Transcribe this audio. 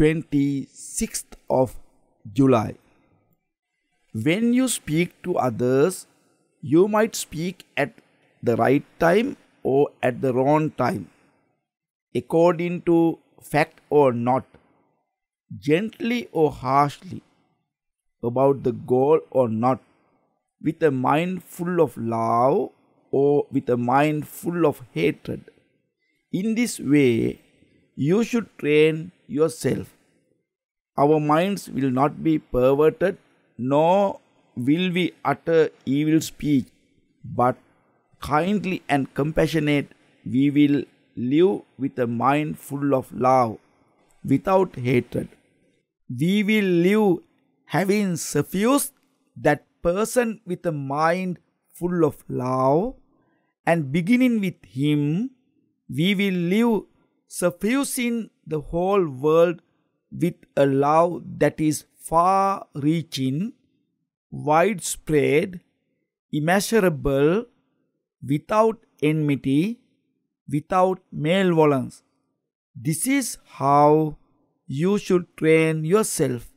26th of July. When you speak to others, you might speak at the right time or at the wrong time, according to fact or not, gently or harshly, about the goal or not, with a mind full of love or with a mind full of hatred. In this way, you should train yourself. Our minds will not be perverted, nor will we utter evil speech, but kindly and compassionate we will live with a mind full of love, without hatred. We will live having suffused that person with a mind full of love and beginning with him, we will live suffusing the whole world with a love that is far reaching, widespread, immeasurable, without enmity, without malevolence. This is how you should train yourself.